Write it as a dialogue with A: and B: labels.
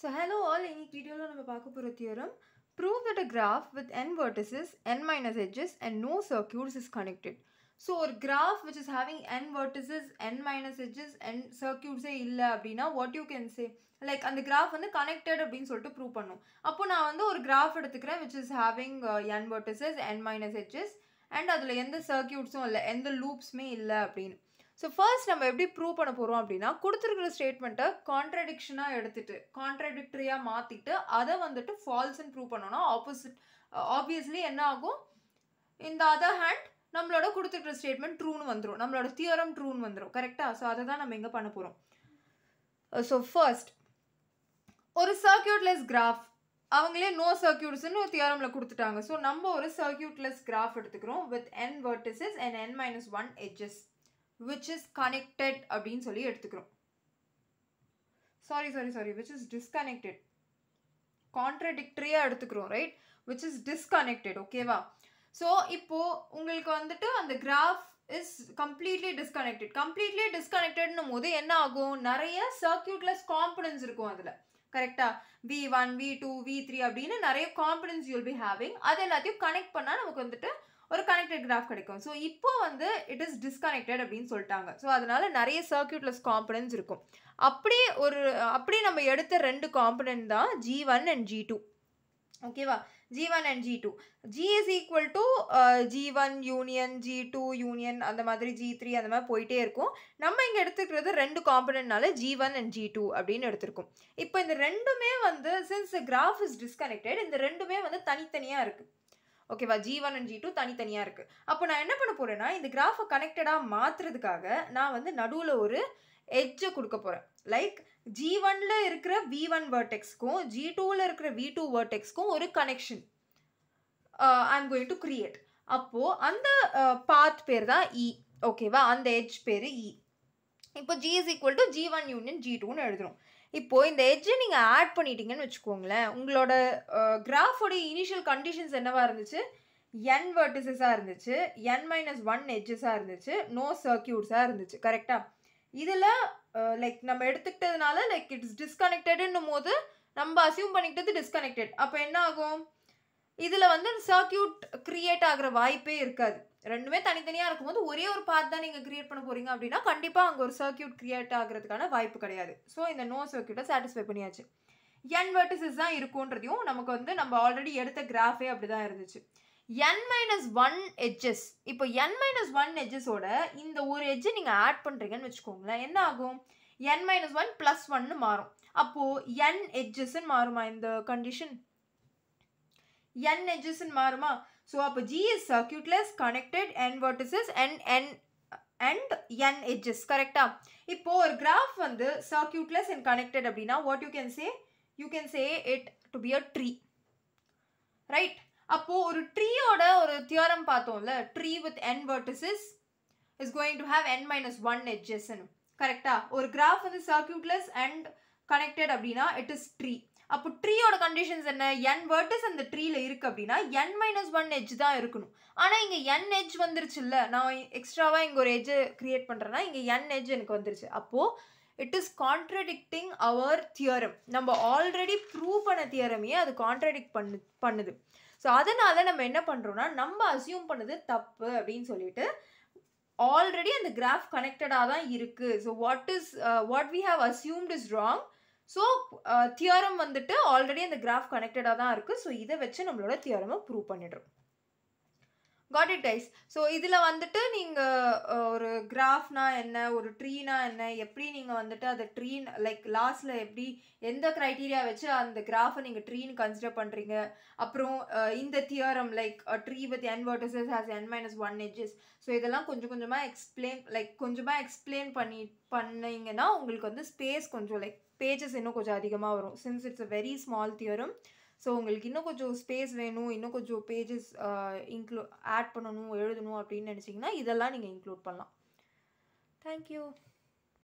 A: So hello all இன்னைக்கு வீடியோவில் நம்ம பார்க்க போகிற theorem prove that a graph with n vertices n minus edges and no circuits is connected so ஒரு graph which is having n vertices n minus edges n சர்க்கியூட்ஸே இல்லை அப்படின்னா what you can say like அந்த graph வந்து connected அப்படின்னு சொல்லிட்டு prove பண்ணும் அப்போ நான் வந்து ஒரு கிராஃப் எடுத்துக்கிறேன் which is having n vertices n minus edges and அதில் எந்த சர்க்கியூட்ஸும் இல்லை எந்த லூப்ஸுமே இல்லை அப்படின்னு ஸோ ஃபர்ஸ்ட் நம்ம எப்படி ப்ரூவ் பண்ண போகிறோம் அப்படின்னா கொடுத்துருக்கிற ஸ்டேட்மெண்ட்டை கான்ட்ரடிக்ஷனாக எடுத்துட்டு கான்ட்ரடிக்டரியாக மாற்றிட்டு அதை வந்துட்டு ஃபால்ஸ்ன்னு ப்ரூவ் பண்ணோன்னா ஆப்போசிட் ஆப்வியஸ்லி என்ன ஆகும் இந்த அதர் ஹேண்ட் நம்மளோட கொடுத்துருக்கிற ஸ்டேட்மெண்ட் ட்ரூன்னு வந்துடும் நம்மளோட தியோரம் ட்ரூன்னு வந்துடும் கரெக்டாக ஸோ அதை தான் நம்ம எங்கே பண்ண போகிறோம் ஸோ ஃபர்ஸ்ட் ஒரு சர்க்கியூட்லெஸ் கிராஃப் அவங்களே நோ சர்க்கியூட்ஸ்னு ஒரு தியோரமில் கொடுத்துட்டாங்க ஸோ நம்ம ஒரு சர்க்கியூட்லெஸ் கிராஃப் எடுத்துக்கிறோம் with n vertices and n minus one edges which is connected அப்படின்னு சொல்லி எடுத்துக்கிறோம் sorry sorry sorry which is disconnected கான்ட்ரடிக்டரியாக எடுத்துக்கிறோம் ரைட் is இஸ் okay ஓகேவா ஸோ இப்போது உங்களுக்கு வந்துட்டு அந்த graph is completely disconnected completely டிஸ்கனெக்டட்னும் போது என்ன ஆகும் நிறைய சர்க்கியூட்லெஸ் components இருக்கும் அதில் கரெக்டாக V one V two V three அப்படின்னு நிறைய காம்பனன்ஸ் யூல் பி ஹேவிங் அதை எல்லாத்தையும் கனெக்ட் பண்ணால் நமக்கு வந்துட்டு ஒரு கனெக்டட் கிராஃப் கிடைக்கும் ஸோ இப்போ வந்து இட் இஸ் டிஸ்கனெக்டட் அப்படின்னு சொல்லிட்டாங்க ஸோ அதனால் நிறைய சர்க்கியூட்லெஸ் காம்பனன்ஸ் இருக்கும் அப்படி ஒரு அப்படி நம்ம எடுத்த ரெண்டு காம்பனன்ட் தான் G one and G two ஓகேவா G G two G is equal to G one union G two union அந்த மாதிரி ஜி த்ரீ அந்த மாதிரி போயிட்டே இருக்கும் நம்ம இங்கே எடுத்துக்கிறது ரெண்டு G one and G two அப்படின்னு எடுத்திருக்கோம் இப்போ இந்த ரெண்டுமே வந்து சின்ஸ் கிராஃப் இஸ் டிஸ்கனெக்டட் இந்த ரெண்டுமே வந்து தனித்தனியாக இருக்குது ஓகேவா G one and G two தனித்தனியாக இருக்குது அப்போ நான் என்ன பண்ண போகிறேன்னா இந்த கிராஃபை கனெக்டடாக மாற்றுறதுக்காக நான் வந்து நடுவில் ஒரு எட்ஜை கொடுக்க போகிறேன் லைக் ஜி ஒனில் இருக்கிற வி ஒன் வேர்டெக்ஸ்க்கும் ஜி டூவில் இருக்கிற வி டூ வேர்டெக்ஸ்க்கும் ஒரு connection I am going to create அப்போது அந்த பாத் பேர் தான் இ e. ஓகேவா அந்த எட்ஜ் பேர் இ இப்போ G is equal to G one union G டூன்னு எழுதுகிறோம் இப்போது இந்த எட்ஜை நீங்கள் ஆட் பண்ணிட்டீங்கன்னு வச்சுக்கோங்களேன் உங்களோட கிராஃபோடைய இனிஷியல் கண்டிஷன்ஸ் என்னவாக இருந்துச்சு என் வர்டிசஸாக இருந்துச்சு என் மைனஸ் ஒன் எட்ஜஸாக இருந்துச்சு நோ சர்க்கியூட்ஸாக இருந்துச்சு கரெக்டாக இதில் லைக் நம்ம எடுத்துக்கிட்டதுனால லைக் இட்ஸ் டிஸ்கனெக்டடுன்னும் போது நம்ம அசியூம் பண்ணிக்கிட்டது டிஸ்கனெக்டட் அப்போ என்ன ஆகும் இதில் வந்து சர்க்கியூட் க்ரியேட் ஆகிற வாய்ப்பே இருக்காது ரெண்டுமே தனித்தனியாக இருக்கும்போது ஒரே ஒரு பாத் தான் நீங்கள் கிரியேட் பண்ண போகிறீங்க அப்படின்னா கண்டிப்பாக அங்கே ஒரு சர்க்கியூட் க்ரியேட் ஆகிறதுக்கான வாய்ப்பு கிடையாது ஸோ இந்த நோ சர்க்கியூட்டை சாட்டிஸ்ஃபை பண்ணியாச்சு என் வெர்டிசஸ் தான் இருக்குன்றதையும் நமக்கு வந்து நம்ம ஆல்ரெடி எடுத்த கிராஃபே அப்படி தான் இருந்துச்சு என் மைனஸ் ஒன் எட்ஜஸ் இப்போ என் மைனஸ் ஒன் எட்ஜஸோட இந்த ஒரு எட்ஜை நீங்கள் ஆட் பண்ணுறீங்கன்னு வச்சுக்கோங்களேன் என்ன ஆகும் என் மைனஸ் ஒன் ப்ளஸ் ஒன்னு மாறும் அப்போது என் எட்ஜஸ்ன்னு மாறுமா இந்த கண்டிஷன் என் எஜஸ்ன்னு மாறுமா ஸோ அப்போ G is circuitless connected n vertices and n and n edges கரெக்டாக இப்போது ஒரு கிராஃப் வந்து சர்க்கியூட்லெஸ் அண்ட் கனெக்டட் அப்படின்னா what you can say you can say it to be a tree right அப்போது ஒரு ட்ரீயோட ஒரு தியோரம் பார்த்தோம்ல tree with n vertices is going to have n minus one எஜஸ்ன்னு கரெக்டாக ஒரு கிராஃப் வந்து சர்க்கியூட்லெஸ் அண்ட் கனெக்டட் அப்படின்னா இட் இஸ் ட்ரீ அப்போ ட்ரீயோட கண்டிஷன்ஸ் என்ன என் வேர்டஸ் அந்த ட்ரீயில் இருக்குது அப்படின்னா என் மைனஸ் ஒன் எஜ் தான் இருக்கணும் ஆனால் இங்கே என் எஜ் இல்லை நான் எக்ஸ்ட்ராவாக இங்கே ஒரு எஜ்ஜை க்ரியேட் பண்ணுறேன்னா இங்கே என் எஜ் எனக்கு வந்துருச்சு அப்போது it is contradicting our theorem நம்ம ஆல்ரெடி ப்ரூவ் பண்ண தியரமையே அது கான்ட்ரடிக்ட் பண்ணு பண்ணுது ஸோ அதனால் நம்ம என்ன பண்ணுறோன்னா நம்ம அசியூம் பண்ணது தப்பு அப்படின்னு சொல்லிட்டு ஆல்ரெடி அந்த கிராஃப் கனெக்டடாக தான் இருக்குது so what is what we have assumed is wrong so theorem uh, வந்துட்டு ஆல்ரெடி அந்த கிராஃப் கனெக்டடாக தான் இருக்குது ஸோ இதை வச்சு நம்மளோட தியரமை ப்ரூவ் பண்ணிடுறோம் காட் இட் டைஸ் ஸோ இதில் வந்துட்டு நீங்கள் ஒரு கிராஃப்னா என்ன ஒரு ட்ரீனா என்ன எப்படி நீங்கள் வந்துட்டு அதை ட்ரீன் லைக் லாஸ்டில் எப்படி எந்த க்ரைட்டீரியா வச்சு அந்த கிராஃபை நீங்கள் ட்ரீன் கன்சிடர் பண்ணுறீங்க அப்புறம் இந்த theorem like tree with n vertices has n minus one edges so இதெல்லாம் கொஞ்சம் கொஞ்சமாக எக்ஸ்பிளைன் லைக் கொஞ்சமாக எக்ஸ்பிளைன் பண்ணி பண்ணிங்கன்னா உங்களுக்கு வந்து ஸ்பேஸ் கொஞ்சம் லைக் பேஜஸ் இன்னும் கொஞ்சம் அதிகமாக வரும் since it's a very small theorem so உங்களுக்கு இன்னும் கொஞ்சம் ஸ்பேஸ் வேணும் இன்னும் கொஞ்சம் பேஜஸ் இன்க்ளூ ஆட் பண்ணணும் எழுதணும் அப்படின்னு நினச்சிங்கன்னா இதெல்லாம் நீங்கள் இன்க்ளூட் பண்ணலாம் தேங்க்யூ